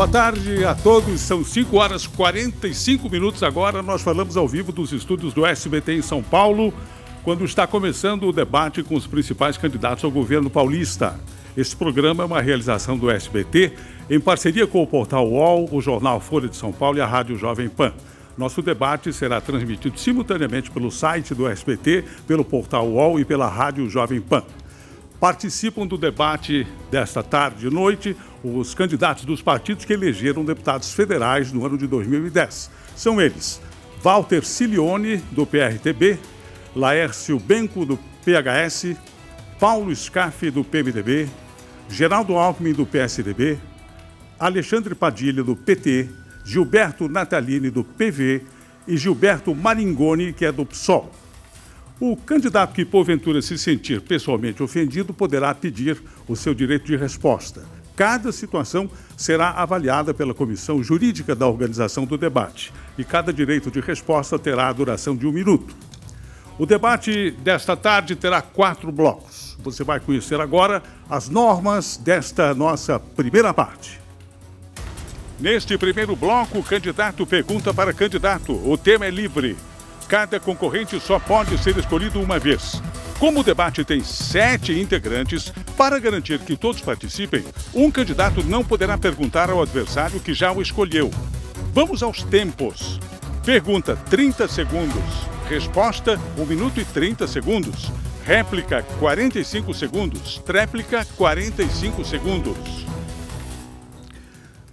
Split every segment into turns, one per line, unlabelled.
Boa tarde a todos, são 5 horas 45 minutos agora. Nós falamos ao vivo dos estúdios do SBT em São Paulo, quando está começando o debate com os principais candidatos ao governo paulista. Este programa é uma realização do SBT em parceria com o portal UOL, o jornal Folha de São Paulo e a Rádio Jovem Pan. Nosso debate será transmitido simultaneamente pelo site do SBT, pelo portal UOL e pela Rádio Jovem Pan. Participam do debate desta tarde e noite os candidatos dos partidos que elegeram deputados federais no ano de 2010. São eles Walter Cilione, do PRTB, Laércio Benco, do PHS, Paulo Scaff, do PMDB, Geraldo Alckmin, do PSDB, Alexandre Padilha, do PT, Gilberto Natalini, do PV e Gilberto Maringoni, que é do PSOL. O candidato que porventura se sentir pessoalmente ofendido poderá pedir o seu direito de resposta. Cada situação será avaliada pela comissão jurídica da organização do debate e cada direito de resposta terá a duração de um minuto. O debate desta tarde terá quatro blocos. Você vai conhecer agora as normas desta nossa primeira parte. Neste primeiro bloco, o candidato pergunta para candidato. O tema é livre. Cada concorrente só pode ser escolhido uma vez. Como o debate tem sete integrantes, para garantir que todos participem, um candidato não poderá perguntar ao adversário que já o escolheu. Vamos aos tempos. Pergunta 30 segundos. Resposta 1 minuto e 30 segundos. Réplica 45 segundos. Tréplica 45 segundos.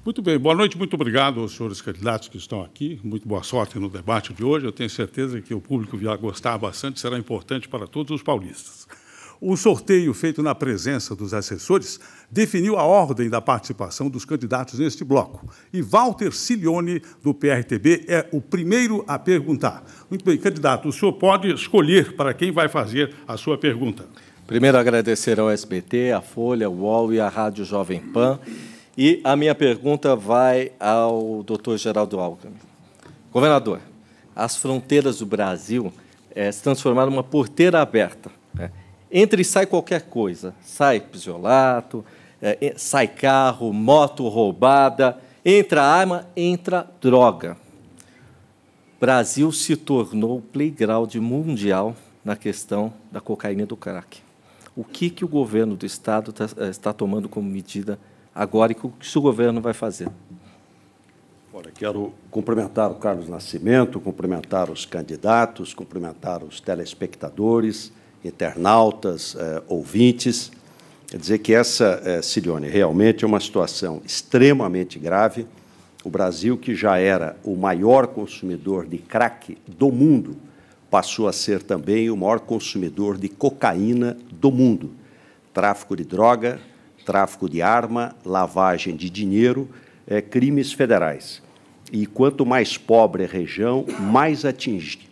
Muito bem, boa noite, muito obrigado aos senhores candidatos que estão aqui. Muito boa sorte no debate de hoje. Eu tenho certeza que o público virá gostar bastante, será importante para todos os paulistas. O sorteio feito na presença dos assessores definiu a ordem da participação dos candidatos neste bloco. E Walter Cilione, do PRTB, é o primeiro a perguntar. Muito bem, candidato, o senhor pode escolher para quem vai
fazer a sua pergunta. Primeiro, agradecer ao SBT, à Folha, ao UOL e à Rádio Jovem Pan e a minha pergunta vai ao doutor Geraldo Alckmin. Governador, as fronteiras do Brasil é, se transformaram numa porteira aberta. Né? Entra e sai qualquer coisa. Sai pisolato, é, eh, sai carro, moto roubada, entra arma, entra droga. Brasil se tornou playground mundial na questão da cocaína e do crack. O que, que o governo do Estado tá, eh, está tomando como medida agora e o que o seu governo vai fazer.
Olha, quero cumprimentar o Carlos Nascimento, cumprimentar os candidatos, cumprimentar os telespectadores, internautas, eh, ouvintes. Quer dizer que essa, eh, realmente é uma situação extremamente grave. O Brasil, que já era o maior consumidor de crack do mundo, passou a ser também o maior consumidor de cocaína do mundo. Tráfico de droga, tráfico de arma, lavagem de dinheiro, é, crimes federais. E quanto mais pobre a região, mais atingi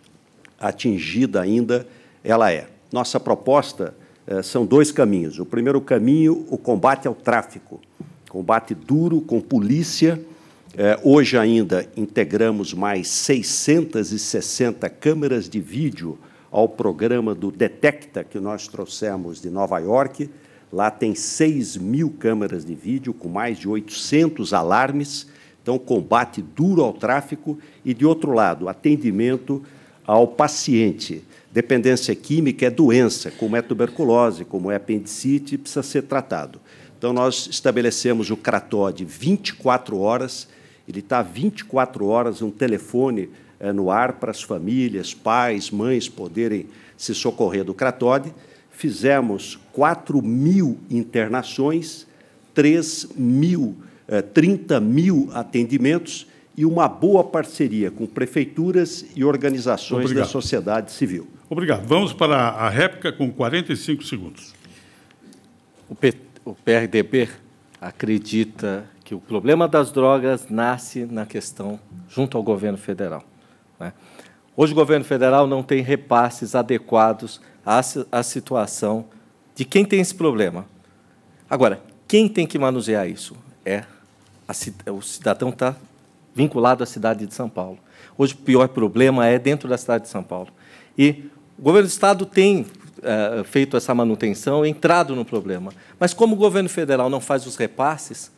atingida ainda ela é. Nossa proposta é, são dois caminhos. O primeiro caminho, o combate ao tráfico, combate duro com polícia. É, hoje ainda integramos mais 660 câmeras de vídeo ao programa do Detecta que nós trouxemos de Nova York Lá tem 6 mil câmeras de vídeo, com mais de 800 alarmes. Então, combate duro ao tráfico e, de outro lado, atendimento ao paciente. Dependência química é doença, como é tuberculose, como é apendicite, precisa ser tratado. Então, nós estabelecemos o CRATOD 24 horas, ele está 24 horas um telefone é, no ar para as famílias, pais, mães poderem se socorrer do Cratode fizemos 4 mil internações, 3 mil, eh, 30 mil atendimentos e uma boa parceria com prefeituras e organizações Obrigado. da sociedade
civil. Obrigado. Vamos para a réplica com 45 segundos. O, P, o PRDB acredita que o problema das drogas nasce na questão junto ao governo federal. Né? Hoje o governo federal não tem repasses adequados à, à situação de quem tem esse problema. Agora, quem tem que manusear isso? É a, o cidadão está vinculado à cidade de São Paulo. Hoje o pior problema é dentro da cidade de São Paulo. E o governo do Estado tem é, feito essa manutenção, entrado no problema. Mas como o governo federal não faz os repasses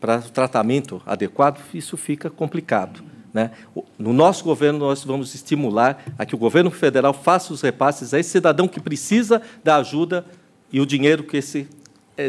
para o tratamento adequado, isso fica complicado. Né? No nosso governo, nós vamos estimular a que o governo federal faça os repasses a esse cidadão que precisa da ajuda e o dinheiro que esse,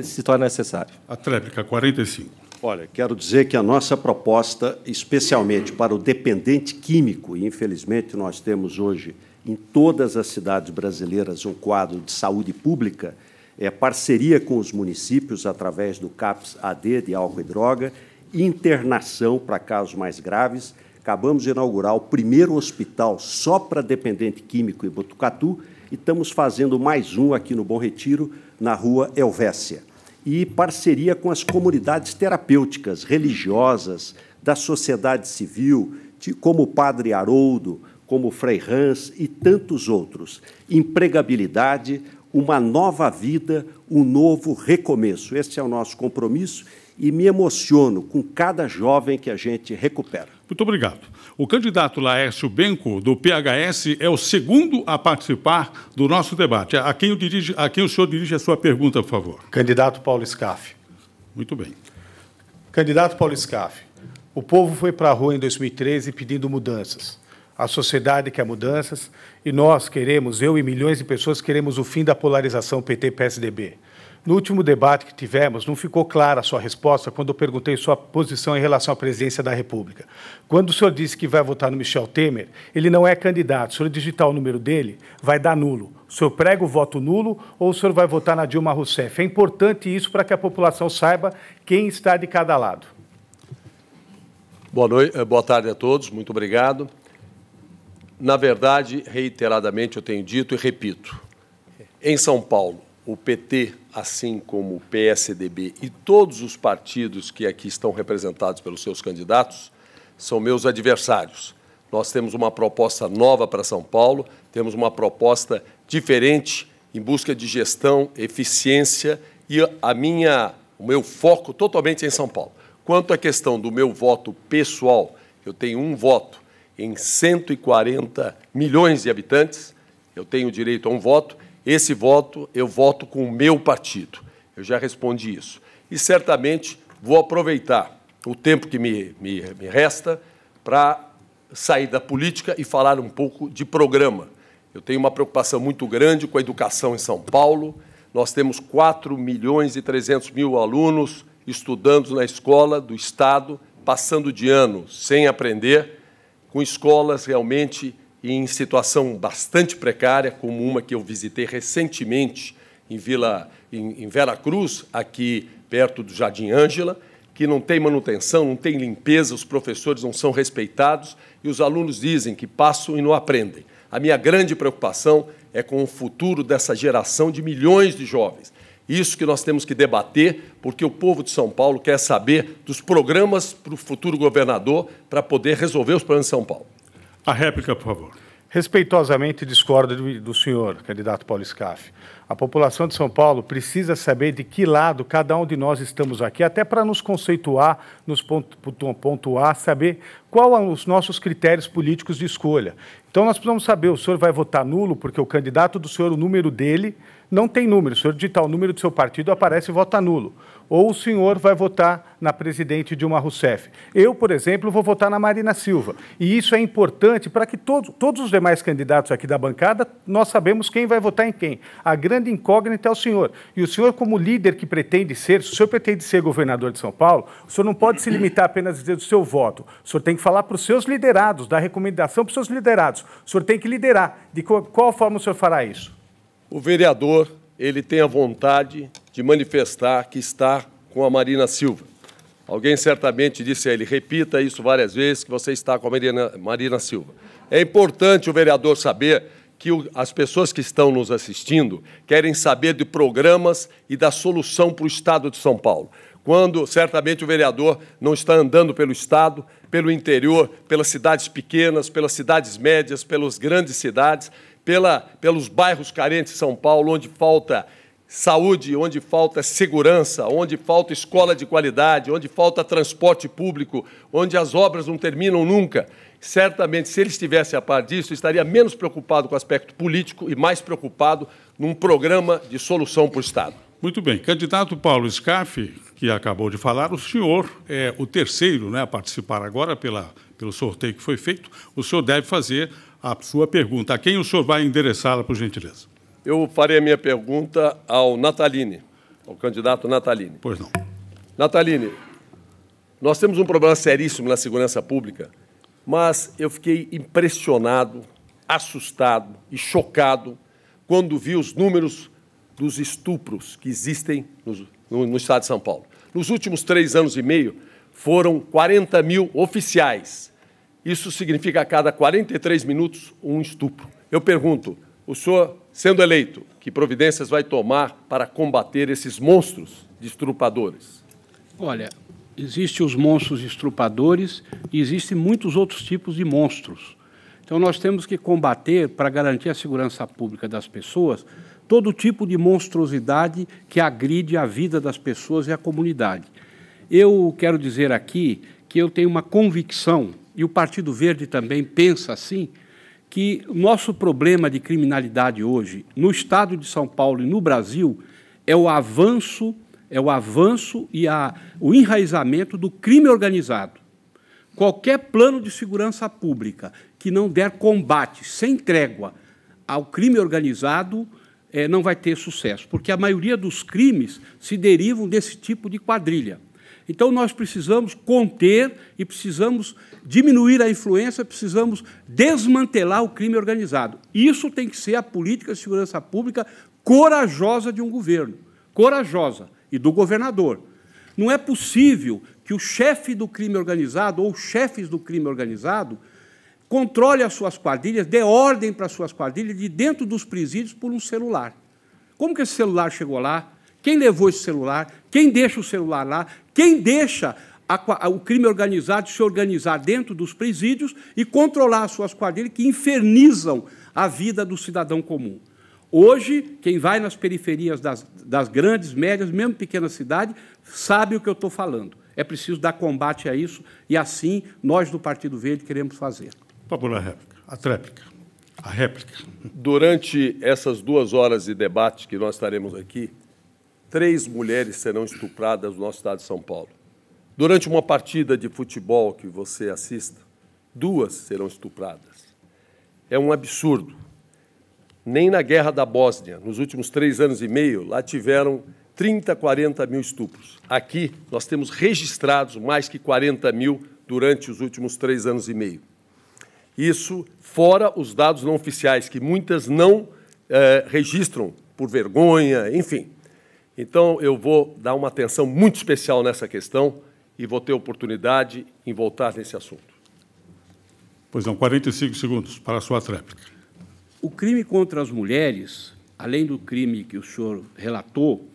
se torna necessário. A tréplica, 45.
Olha, quero dizer que a nossa proposta, especialmente para o dependente químico, e infelizmente nós temos hoje em todas as cidades brasileiras um quadro de saúde pública, é parceria com os municípios através do CAPS AD de álcool e droga, internação para casos mais graves Acabamos de inaugurar o primeiro hospital só para dependente químico em Botucatu e estamos fazendo mais um aqui no Bom Retiro, na rua Elvésia E parceria com as comunidades terapêuticas, religiosas, da sociedade civil, como o padre Haroldo, como o Frei Hans e tantos outros. Empregabilidade, uma nova vida, um novo recomeço. Esse é o nosso compromisso e me emociono com cada jovem que a gente
recupera. Muito obrigado. O candidato Laércio Benco, do PHS, é o segundo a participar do nosso debate. A quem, dirige, a quem o senhor dirige a sua pergunta, por favor?
Candidato Paulo Scaff. Muito bem. Candidato Paulo Scaff, o povo foi para a rua em 2013 pedindo mudanças. A sociedade quer mudanças e nós queremos, eu e milhões de pessoas, queremos o fim da polarização PT-PSDB. No último debate que tivemos, não ficou clara a sua resposta quando eu perguntei sua posição em relação à presidência da República. Quando o senhor disse que vai votar no Michel Temer, ele não é candidato. Se o senhor digitar o número dele, vai dar nulo. O senhor prega o voto nulo ou o senhor vai votar na Dilma Rousseff? É importante isso para que a população saiba quem está de cada lado.
Boa, noite, eh, boa tarde a todos, muito obrigado. Na verdade, reiteradamente eu tenho dito e repito: em São Paulo, o PT assim como o PSDB e todos os partidos que aqui estão representados pelos seus candidatos, são meus adversários. Nós temos uma proposta nova para São Paulo, temos uma proposta diferente em busca de gestão, eficiência e a minha, o meu foco totalmente é em São Paulo. Quanto à questão do meu voto pessoal, eu tenho um voto em 140 milhões de habitantes, eu tenho direito a um voto esse voto eu voto com o meu partido. Eu já respondi isso. E certamente vou aproveitar o tempo que me, me, me resta para sair da política e falar um pouco de programa. Eu tenho uma preocupação muito grande com a educação em São Paulo. Nós temos 4 milhões e 300 mil alunos estudando na escola do Estado, passando de ano sem aprender, com escolas realmente em situação bastante precária, como uma que eu visitei recentemente em Vila em, em Vera Cruz, aqui perto do Jardim Ângela, que não tem manutenção, não tem limpeza, os professores não são respeitados e os alunos dizem que passam e não aprendem. A minha grande preocupação é com o futuro dessa geração de milhões de jovens. Isso que nós temos que debater, porque o povo de São Paulo quer saber dos programas para o futuro governador para poder resolver os problemas de São Paulo. A réplica, por favor.
Respeitosamente discordo do senhor, candidato Paulo Scaff. A população de São Paulo precisa saber de que lado cada um de nós estamos aqui, até para nos conceituar, nos pontuar, saber qual são os nossos critérios políticos de escolha. Então, nós precisamos saber: o senhor vai votar nulo porque o candidato do senhor, o número dele, não tem número. o senhor digitar o número do seu partido, aparece voto nulo. Ou o senhor vai votar na presidente Dilma Rousseff. Eu, por exemplo, vou votar na Marina Silva. E isso é importante para que todos, todos os demais candidatos aqui da bancada, nós sabemos quem vai votar em quem. A grande incógnita é o senhor. E o senhor, como líder que pretende ser, se o senhor pretende ser governador de São Paulo, o senhor não pode se limitar apenas a dizer do seu voto. O senhor tem que falar para os seus liderados, dar recomendação para os seus liderados. O senhor tem que liderar. De qual
forma o senhor fará isso? o vereador ele tem a vontade de manifestar que está com a Marina Silva. Alguém certamente disse a ele, repita isso várias vezes, que você está com a Marina, Marina Silva. É importante o vereador saber que o, as pessoas que estão nos assistindo querem saber de programas e da solução para o Estado de São Paulo. Quando, certamente, o vereador não está andando pelo Estado, pelo interior, pelas cidades pequenas, pelas cidades médias, pelas grandes cidades, pela, pelos bairros carentes de São Paulo, onde falta saúde, onde falta segurança, onde falta escola de qualidade, onde falta transporte público, onde as obras não terminam nunca. Certamente, se ele estivesse a par disso, estaria menos preocupado com o aspecto político e mais preocupado num programa de solução para o Estado. Muito bem. Candidato
Paulo Scaff, que acabou de falar, o senhor é o terceiro né, a participar agora pela, pelo sorteio que foi feito. O senhor deve fazer a sua pergunta. A quem o senhor vai endereçá-la, por gentileza?
Eu farei a minha pergunta ao Nataline, ao candidato Nataline. Pois não. Nataline, nós temos um problema seríssimo na segurança pública, mas eu fiquei impressionado, assustado e chocado quando vi os números dos estupros que existem no, no, no Estado de São Paulo. Nos últimos três anos e meio, foram 40 mil oficiais isso significa a cada 43 minutos um estupro. Eu pergunto, o senhor, sendo eleito, que providências vai tomar para combater esses monstros de estrupadores?
Olha, existem os monstros estrupadores e existem muitos outros tipos de monstros. Então nós temos que combater, para garantir a segurança pública das pessoas, todo tipo de monstruosidade que agride a vida das pessoas e a comunidade. Eu quero dizer aqui que eu tenho uma convicção e o Partido Verde também pensa assim, que o nosso problema de criminalidade hoje, no estado de São Paulo e no Brasil, é o avanço, é o avanço e a, o enraizamento do crime organizado. Qualquer plano de segurança pública que não der combate sem trégua ao crime organizado é, não vai ter sucesso, porque a maioria dos crimes se derivam desse tipo de quadrilha. Então, nós precisamos conter e precisamos diminuir a influência, precisamos desmantelar o crime organizado. Isso tem que ser a política de segurança pública corajosa de um governo, corajosa, e do governador. Não é possível que o chefe do crime organizado ou chefes do crime organizado controle as suas quadrilhas, dê ordem para as suas quadrilhas de dentro dos presídios por um celular. Como que esse celular chegou lá? quem levou esse celular, quem deixa o celular lá, quem deixa a, a, o crime organizado se organizar dentro dos presídios e controlar as suas quadrilhas que infernizam a vida do cidadão comum. Hoje, quem vai nas periferias das, das grandes, médias, mesmo pequenas cidades, sabe o que eu estou falando. É preciso dar combate a isso e assim nós do Partido Verde queremos fazer. Vamos tá na né, réplica.
A tréplica. A réplica.
Durante essas duas horas de debate que nós estaremos aqui, três mulheres serão estupradas no nosso estado de São Paulo. Durante uma partida de futebol que você assista, duas serão estupradas. É um absurdo. Nem na guerra da Bósnia, nos últimos três anos e meio, lá tiveram 30, 40 mil estupros. Aqui, nós temos registrados mais que 40 mil durante os últimos três anos e meio. Isso fora os dados não oficiais, que muitas não eh, registram por vergonha, enfim. Então, eu vou dar uma atenção muito especial nessa questão e vou ter oportunidade em voltar nesse assunto.
Pois não, 45 segundos para a sua tréplica.
O crime contra as mulheres, além do crime que o senhor relatou,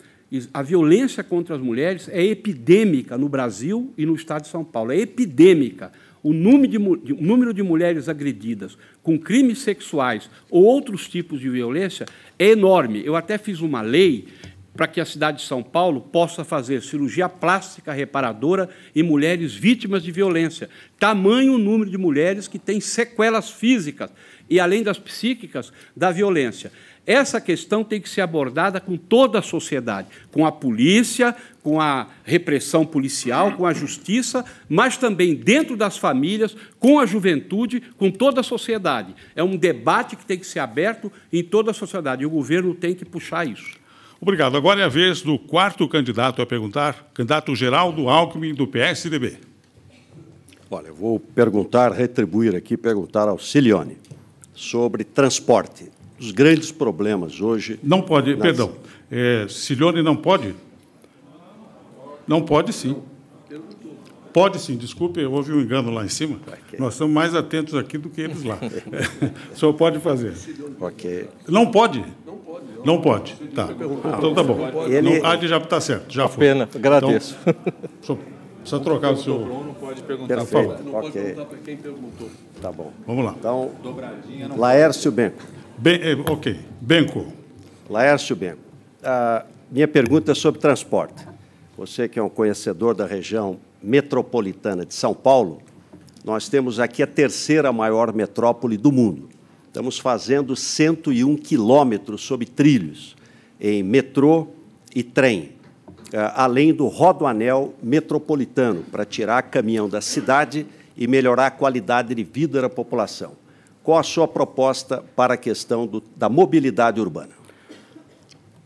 a violência contra as mulheres é epidêmica no Brasil e no Estado de São Paulo. É epidêmica. O número de, o número de mulheres agredidas com crimes sexuais ou outros tipos de violência é enorme. Eu até fiz uma lei para que a cidade de São Paulo possa fazer cirurgia plástica reparadora em mulheres vítimas de violência. Tamanho o número de mulheres que têm sequelas físicas e, além das psíquicas, da violência. Essa questão tem que ser abordada com toda a sociedade, com a polícia, com a repressão policial, com a justiça, mas também dentro das famílias, com a juventude, com toda a sociedade. É um debate que tem que ser aberto
em toda a sociedade e o governo tem que puxar isso. Obrigado. Agora é a vez do quarto candidato a perguntar, candidato Geraldo Alckmin, do PSDB.
Olha, eu vou perguntar, retribuir aqui, perguntar ao Cilione sobre transporte. Os grandes problemas hoje. Não pode, nas... perdão.
É, Cilione não pode? Não pode sim. Pode sim, desculpe, houve um engano lá em cima. Okay. É. Nós estamos mais atentos aqui do que eles lá. Só pode fazer. Ok. Não pode? pode. Não pode. Tá. Então tá bom. Ele... Não, ah, Ad já está certo, já foi. Pena, então, agradeço. Então, precisa trocar o senhor. Não pode perguntar, Não pode perguntar
para quem perguntou. Tá bom. Vamos lá. Então, Laércio
Benco. Ben, eh,
ok. Benco. Laércio Benco. Ah, minha pergunta é sobre transporte. Você que é um conhecedor da região metropolitana de São Paulo, nós temos aqui a terceira maior metrópole do mundo. Estamos fazendo 101 quilômetros sob trilhos, em metrô e trem, eh, além do rodoanel metropolitano, para tirar caminhão da cidade e melhorar a qualidade de vida da população. Qual a sua proposta para a questão do, da mobilidade urbana?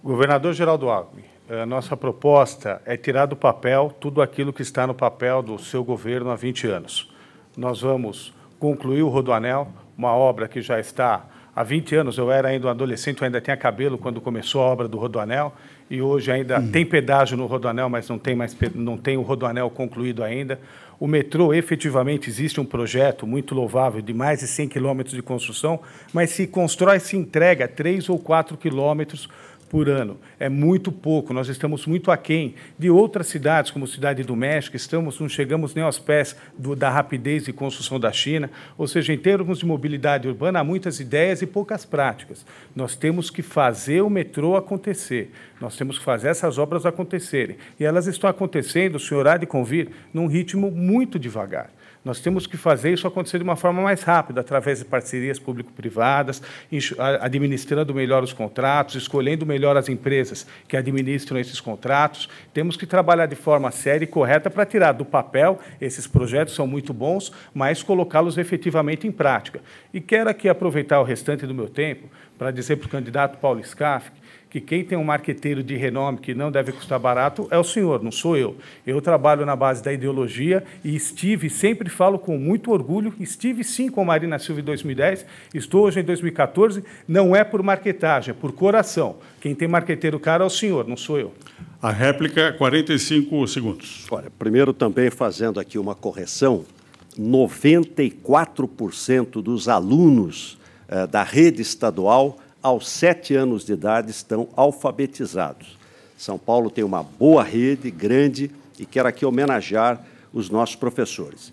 Governador Geraldo Alckmin, a eh, nossa proposta é tirar do papel tudo aquilo que está no papel do seu governo há 20 anos. Nós vamos concluir o rodoanel, uma obra que já está há 20 anos, eu era ainda um adolescente, eu ainda tinha cabelo quando começou a obra do Rodoanel, e hoje ainda hum. tem pedágio no Rodoanel, mas não tem, mais, não tem o Rodoanel concluído ainda. O metrô, efetivamente, existe um projeto muito louvável de mais de 100 quilômetros de construção, mas se constrói, se entrega 3 ou 4 quilômetros por ano. É muito pouco, nós estamos muito aquém de outras cidades, como Cidade do México, estamos, não chegamos nem aos pés do, da rapidez de construção da China. Ou seja, em termos de mobilidade urbana, há muitas ideias e poucas práticas. Nós temos que fazer o metrô acontecer, nós temos que fazer essas obras acontecerem. E elas estão acontecendo, o senhor há de convir, num ritmo muito devagar. Nós temos que fazer isso acontecer de uma forma mais rápida, através de parcerias público-privadas, administrando melhor os contratos, escolhendo melhor as empresas que administram esses contratos. Temos que trabalhar de forma séria e correta para tirar do papel esses projetos, são muito bons, mas colocá-los efetivamente em prática. E quero aqui aproveitar o restante do meu tempo para dizer para o candidato Paulo Scaff que quem tem um marqueteiro de renome que não deve custar barato é o senhor, não sou eu. Eu trabalho na base da ideologia e estive, sempre falo com muito orgulho, estive sim com a Marina Silva em 2010, estou hoje em 2014, não é por marquetagem, é por coração. Quem tem marqueteiro caro é o senhor, não sou eu.
A réplica,
45 segundos. Olha, primeiro também fazendo aqui uma correção, 94% dos alunos eh, da rede estadual aos sete anos de idade estão alfabetizados. São Paulo tem uma boa rede, grande, e quero aqui homenagear os nossos professores.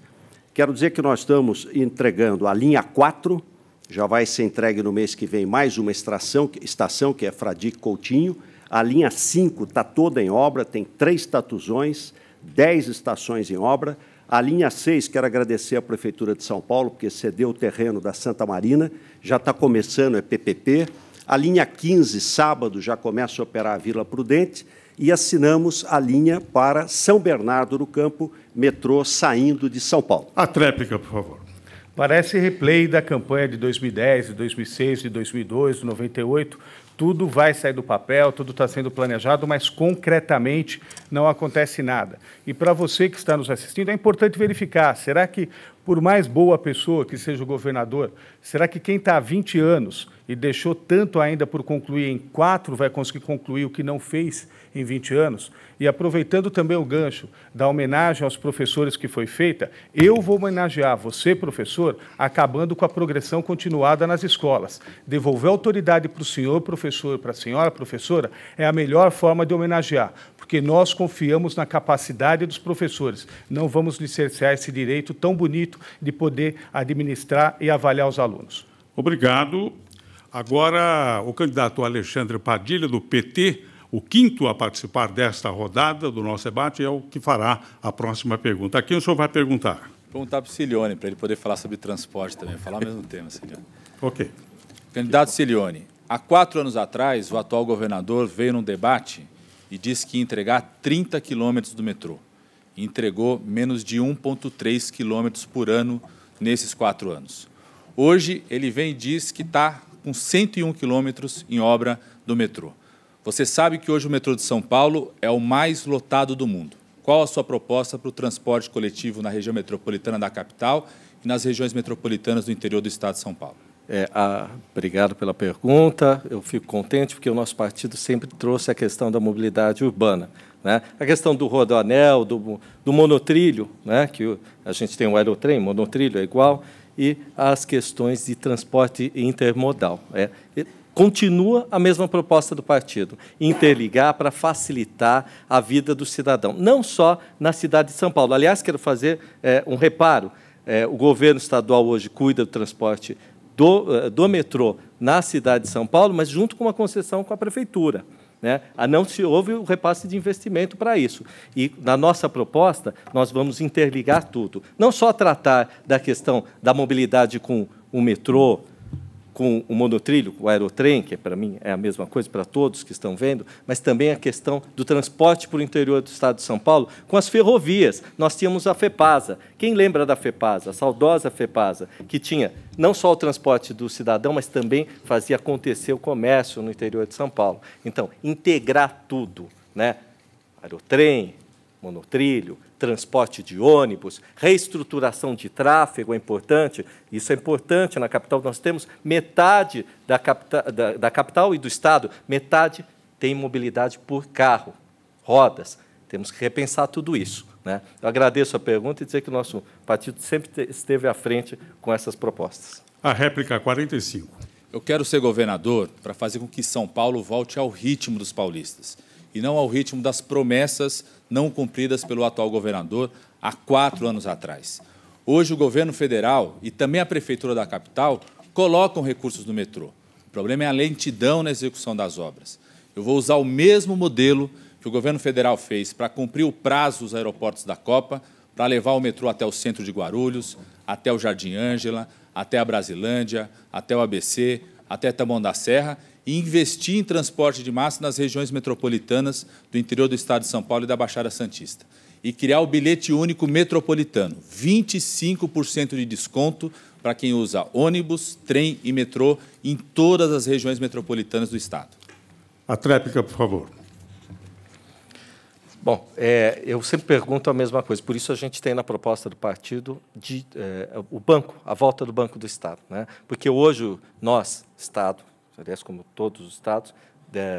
Quero dizer que nós estamos entregando a linha 4, já vai ser entregue no mês que vem mais uma extração, estação, que é Fradique Coutinho. A linha 5 está toda em obra, tem três tatuzões, dez estações em obra. A linha 6, quero agradecer à Prefeitura de São Paulo, porque cedeu o terreno da Santa Marina, já está começando, é PPP, a linha 15, sábado, já começa a operar a Vila Prudente e assinamos a linha para São Bernardo do Campo, metrô saindo de São Paulo.
A tréplica, por favor. Parece replay da campanha de 2010, de 2006, de 2002, de 98. Tudo vai sair do papel, tudo está sendo planejado, mas concretamente não acontece nada. E para você que está nos assistindo, é importante verificar: será que, por mais boa pessoa que seja o governador, será que quem está há 20 anos e deixou tanto ainda por concluir em quatro, vai conseguir concluir o que não fez em 20 anos. E aproveitando também o gancho da homenagem aos professores que foi feita, eu vou homenagear você, professor, acabando com a progressão continuada nas escolas. Devolver autoridade para o senhor professor, para a senhora professora, é a melhor forma de homenagear, porque nós confiamos na capacidade dos professores. Não vamos licenciar esse direito tão bonito de poder administrar e avaliar os alunos. Obrigado. Agora,
o candidato Alexandre Padilha, do PT, o quinto a participar desta rodada do nosso debate, é o que fará a próxima pergunta. Aqui o senhor vai perguntar.
Vou perguntar para o Cilione, para ele poder falar sobre transporte também. Falar o mesmo tema, Cilione. Ok. Candidato Cilione, há quatro anos atrás, o atual governador veio num debate e disse que ia entregar 30 quilômetros do metrô. Entregou menos de 1,3 quilômetros por ano nesses quatro anos. Hoje, ele vem e diz que está com 101 quilômetros em obra do metrô. Você sabe que hoje o metrô de São Paulo é o mais lotado do mundo. Qual a sua proposta para o transporte coletivo na região metropolitana da capital e nas regiões metropolitanas do interior do estado de São Paulo?
É, a. Ah, obrigado pela pergunta. Eu fico contente porque o nosso partido sempre trouxe a questão da mobilidade urbana. Né? A questão do rodoanel, do, do monotrilho, né? que a gente tem o aerotrem, monotrilho é igual, e as questões de transporte intermodal. É, continua a mesma proposta do partido, interligar para facilitar a vida do cidadão, não só na cidade de São Paulo. Aliás, quero fazer é, um reparo. É, o governo estadual hoje cuida do transporte do, é, do metrô na cidade de São Paulo, mas junto com uma concessão com a prefeitura. Né? Não se houve o repasse de investimento para isso. E na nossa proposta, nós vamos interligar tudo. Não só tratar da questão da mobilidade com o metrô, com o monotrilho, o aerotrem, que é para mim é a mesma coisa para todos que estão vendo, mas também a questão do transporte para o interior do estado de São Paulo com as ferrovias. Nós tínhamos a FEPASA. Quem lembra da FEPASA, a saudosa FEPASA, que tinha não só o transporte do cidadão, mas também fazia acontecer o comércio no interior de São Paulo. Então, integrar tudo, né? aerotrem, monotrilho, transporte de ônibus, reestruturação de tráfego é importante, isso é importante na capital. Nós temos metade da, capta, da, da capital e do Estado, metade tem mobilidade por carro, rodas. Temos que repensar tudo isso. Né? Eu agradeço a pergunta e dizer que o nosso partido sempre esteve à
frente com essas propostas. A réplica 45. Eu quero ser governador para fazer com que São Paulo volte ao ritmo dos paulistas e não ao ritmo das promessas não cumpridas pelo atual governador há quatro anos atrás. Hoje, o governo federal e também a prefeitura da capital colocam recursos no metrô. O problema é a lentidão na execução das obras. Eu vou usar o mesmo modelo que o governo federal fez para cumprir o prazo dos aeroportos da Copa, para levar o metrô até o centro de Guarulhos, até o Jardim Ângela, até a Brasilândia, até o ABC, até Tamão da Serra e investir em transporte de massa nas regiões metropolitanas do interior do estado de São Paulo e da Baixada Santista. E criar o bilhete único metropolitano, 25% de desconto para quem usa ônibus, trem e metrô em todas as regiões metropolitanas do estado.
A tréplica, por favor.
Bom,
é, eu sempre pergunto a mesma coisa. Por isso a gente tem na proposta do partido de, é, o banco, a volta do Banco do Estado. Né? Porque hoje nós, Estado, aliás, como todos os estados,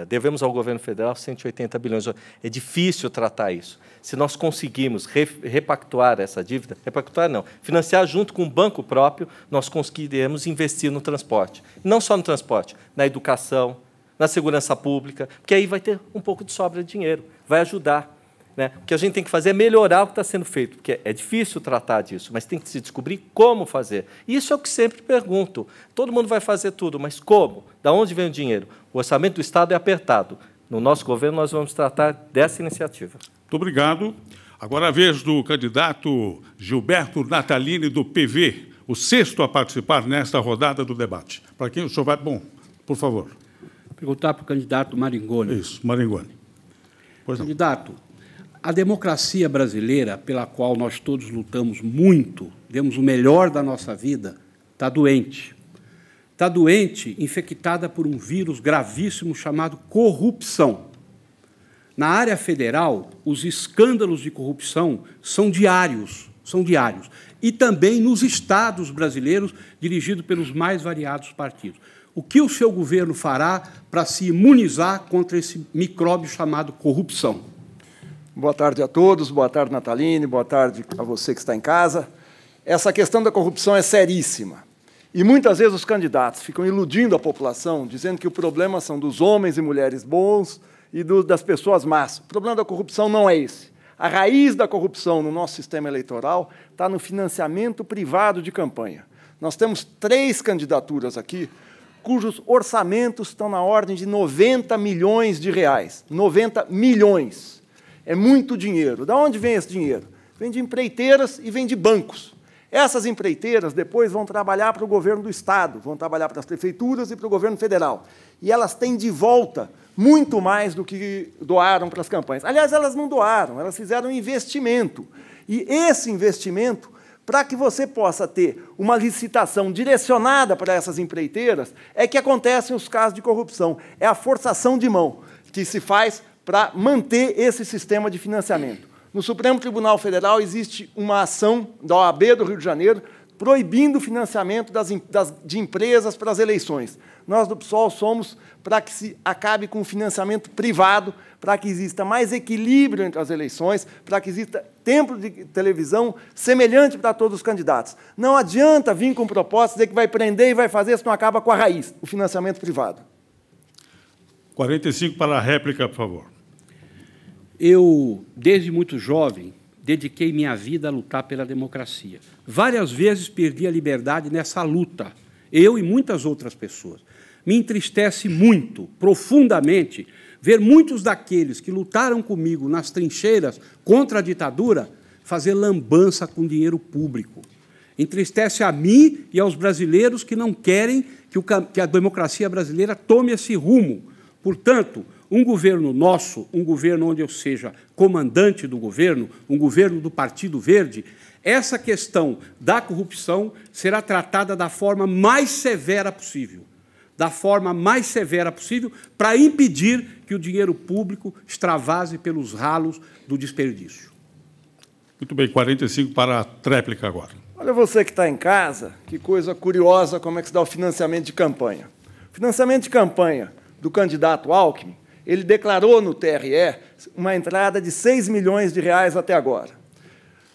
devemos ao governo federal 180 bilhões. É difícil tratar isso. Se nós conseguirmos repactuar essa dívida, repactuar não, financiar junto com o banco próprio, nós conseguiremos investir no transporte. Não só no transporte, na educação, na segurança pública, porque aí vai ter um pouco de sobra de dinheiro, vai ajudar né? O que a gente tem que fazer é melhorar o que está sendo feito, porque é difícil tratar disso, mas tem que se descobrir como fazer. Isso é o que sempre pergunto. Todo mundo vai fazer tudo, mas como? Da onde vem o dinheiro? O orçamento do Estado é apertado. No nosso governo, nós vamos tratar dessa iniciativa. Muito obrigado. Agora a vez do candidato Gilberto Natalini, do PV,
o sexto a participar nesta rodada do debate. Para quem o senhor vai. Bom, por favor. Perguntar para o candidato Maringoni. Isso, Maringoni. Pois candidato, não.
A democracia brasileira, pela qual nós todos lutamos muito, demos o melhor da nossa vida, está doente. Está doente, infectada por um vírus gravíssimo chamado corrupção. Na área federal, os escândalos de corrupção são diários, são diários. E também nos estados brasileiros, dirigidos pelos mais variados partidos. O que o seu governo fará
para se imunizar contra esse micróbio chamado corrupção? Boa tarde a todos, boa tarde, Nataline, boa tarde a você que está em casa. Essa questão da corrupção é seríssima. E muitas vezes os candidatos ficam iludindo a população, dizendo que o problema são dos homens e mulheres bons e do, das pessoas más. O problema da corrupção não é esse. A raiz da corrupção no nosso sistema eleitoral está no financiamento privado de campanha. Nós temos três candidaturas aqui cujos orçamentos estão na ordem de 90 milhões de reais. 90 milhões. É muito dinheiro. Da onde vem esse dinheiro? Vem de empreiteiras e vem de bancos. Essas empreiteiras depois vão trabalhar para o governo do Estado, vão trabalhar para as prefeituras e para o governo federal. E elas têm de volta muito mais do que doaram para as campanhas. Aliás, elas não doaram, elas fizeram um investimento. E esse investimento, para que você possa ter uma licitação direcionada para essas empreiteiras, é que acontecem os casos de corrupção. É a forçação de mão que se faz para manter esse sistema de financiamento. No Supremo Tribunal Federal existe uma ação da OAB do Rio de Janeiro proibindo o financiamento das, das, de empresas para as eleições. Nós do PSOL somos para que se acabe com o financiamento privado, para que exista mais equilíbrio entre as eleições, para que exista tempo de televisão semelhante para todos os candidatos. Não adianta vir com propostas dizer que vai prender e vai fazer, não acaba com a raiz, o financiamento privado.
45 para a réplica, por favor. Eu,
desde muito jovem, dediquei minha vida a lutar pela democracia. Várias vezes perdi a liberdade nessa luta, eu e muitas outras pessoas. Me entristece muito, profundamente, ver muitos daqueles que lutaram comigo nas trincheiras contra a ditadura fazer lambança com dinheiro público. Entristece a mim e aos brasileiros que não querem que, o, que a democracia brasileira tome esse rumo. Portanto, um governo nosso, um governo onde eu seja comandante do governo, um governo do Partido Verde, essa questão da corrupção será tratada da forma mais severa possível. Da forma mais severa possível para impedir que o dinheiro público extravase pelos ralos do
desperdício. Muito bem, 45 para a tréplica agora.
Olha você que está em casa, que coisa curiosa como é que se dá o financiamento de campanha. O financiamento de campanha do candidato Alckmin ele declarou no TRE uma entrada de 6 milhões de reais até agora.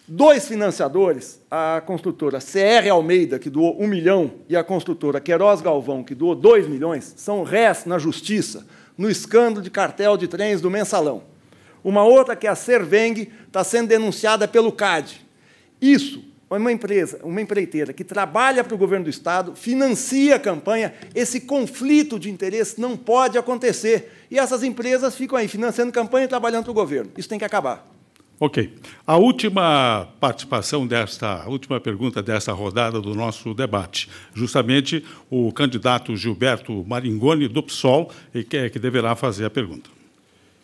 Dois financiadores, a construtora CR Almeida, que doou 1 milhão, e a construtora Queiroz Galvão, que doou 2 milhões, são réis na justiça no escândalo de cartel de trens do Mensalão. Uma outra, que é a Serveng, está sendo denunciada pelo CAD. Isso uma empresa, uma empreiteira que trabalha para o governo do Estado, financia a campanha, esse conflito de interesse não pode acontecer. E essas empresas ficam aí financiando campanha e trabalhando para o governo. Isso tem que acabar.
Ok. A última participação desta, última pergunta desta rodada do nosso debate, justamente o candidato Gilberto Maringoni do PSOL, que, é, que deverá fazer a pergunta.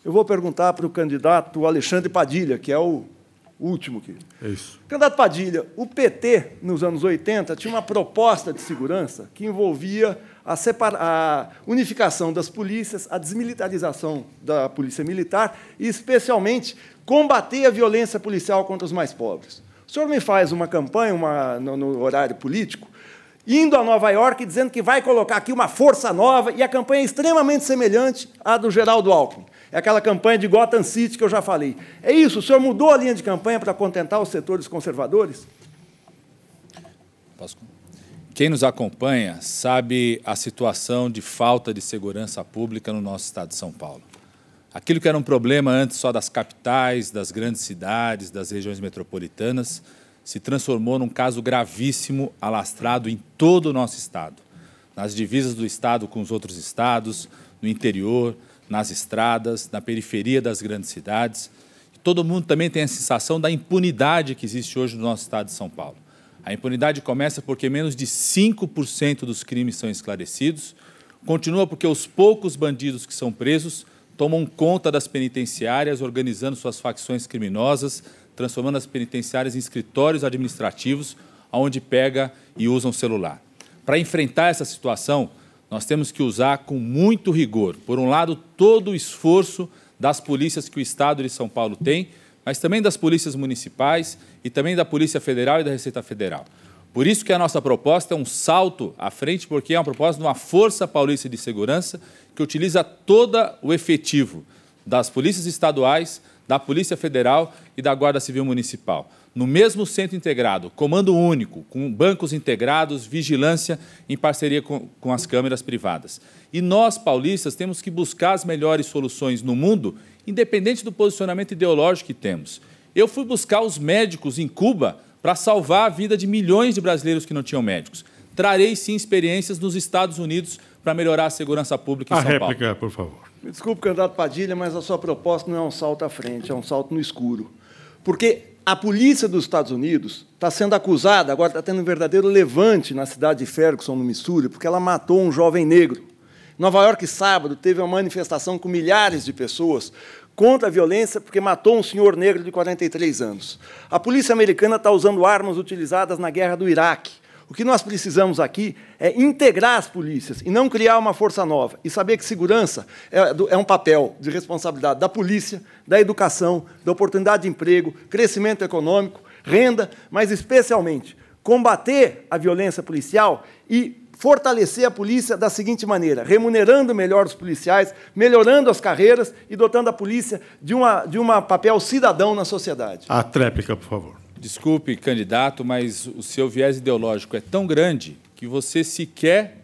Eu vou perguntar para o candidato Alexandre Padilha, que é o último, querido. É isso. Candidato Padilha, o PT, nos anos 80, tinha uma proposta de segurança que envolvia a, a unificação das polícias, a desmilitarização da polícia militar e, especialmente, combater a violência policial contra os mais pobres. O senhor me faz uma campanha uma, no, no horário político indo a Nova York dizendo que vai colocar aqui uma força nova, e a campanha é extremamente semelhante à do Geraldo Alckmin. É aquela campanha de Gotham City que eu já falei. É isso, o senhor mudou a linha de campanha para contentar os setores conservadores?
Posso? Quem nos acompanha sabe a situação de falta de segurança pública no nosso estado de São Paulo. Aquilo que era um problema antes só das capitais, das grandes cidades, das regiões metropolitanas, se transformou num caso gravíssimo alastrado em todo o nosso estado. Nas divisas do estado com os outros estados, no interior, nas estradas, na periferia das grandes cidades. Todo mundo também tem a sensação da impunidade que existe hoje no nosso estado de São Paulo. A impunidade começa porque menos de 5% dos crimes são esclarecidos, continua porque os poucos bandidos que são presos tomam conta das penitenciárias, organizando suas facções criminosas, transformando as penitenciárias em escritórios administrativos, onde pega e usa um celular. Para enfrentar essa situação, nós temos que usar com muito rigor, por um lado, todo o esforço das polícias que o Estado de São Paulo tem, mas também das polícias municipais e também da Polícia Federal e da Receita Federal. Por isso que a nossa proposta é um salto à frente, porque é uma proposta de uma Força Paulista de Segurança que utiliza todo o efetivo das polícias estaduais, da Polícia Federal e da Guarda Civil Municipal. No mesmo centro integrado, comando único, com bancos integrados, vigilância em parceria com, com as câmeras privadas. E nós, paulistas, temos que buscar as melhores soluções no mundo, independente do posicionamento ideológico que temos. Eu fui buscar os médicos em Cuba para salvar a vida de milhões de brasileiros que não tinham médicos. Trarei sim experiências nos Estados Unidos para melhorar a segurança pública em a São réplica, Paulo. A
réplica, por favor. Me desculpe, candidato Padilha, mas a sua proposta não é um salto à frente, é um salto no escuro. Porque a polícia dos Estados Unidos está sendo acusada, agora está tendo um verdadeiro levante na cidade de Ferguson, no Missouri, porque ela matou um jovem negro. Nova York, sábado, teve uma manifestação com milhares de pessoas contra a violência porque matou um senhor negro de 43 anos. A polícia americana está usando armas utilizadas na guerra do Iraque o que nós precisamos aqui é integrar as polícias e não criar uma força nova. E saber que segurança é, é, um papel de responsabilidade da polícia, da educação, da oportunidade de emprego, crescimento econômico, renda, mas especialmente combater a violência policial e fortalecer a polícia da seguinte maneira: remunerando melhor os policiais, melhorando as carreiras e dotando a polícia de um de papel cidadão na
sociedade. A tréplica, por favor. Desculpe, candidato, mas o seu viés ideológico é tão grande que você sequer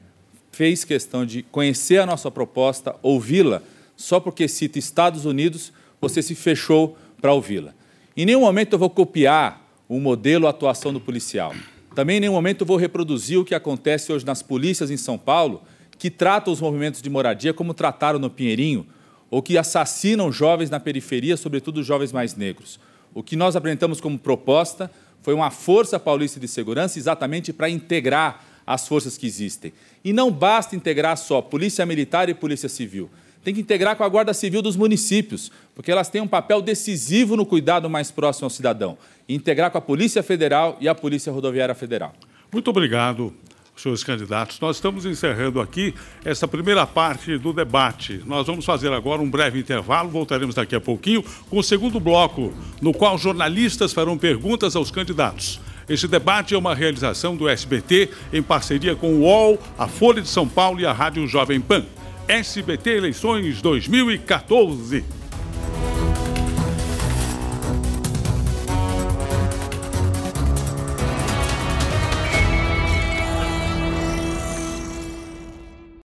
fez questão de conhecer a nossa proposta, ouvi-la, só porque cita Estados Unidos, você se fechou para ouvi-la. Em nenhum momento eu vou copiar o modelo, a atuação do policial. Também em nenhum momento eu vou reproduzir o que acontece hoje nas polícias em São Paulo, que tratam os movimentos de moradia como trataram no Pinheirinho, ou que assassinam jovens na periferia, sobretudo jovens mais negros. O que nós apresentamos como proposta foi uma Força Paulista de Segurança exatamente para integrar as forças que existem. E não basta integrar só Polícia Militar e Polícia Civil. Tem que integrar com a Guarda Civil dos municípios, porque elas têm um papel decisivo no cuidado mais próximo ao cidadão. E integrar com a Polícia Federal e a Polícia Rodoviária Federal.
Muito obrigado senhores candidatos. Nós estamos encerrando aqui essa primeira parte do debate. Nós vamos fazer agora um breve intervalo, voltaremos daqui a pouquinho com o segundo bloco, no qual jornalistas farão perguntas aos candidatos. Este debate é uma realização do SBT em parceria com o UOL, a Folha de São Paulo e a Rádio Jovem Pan. SBT Eleições 2014.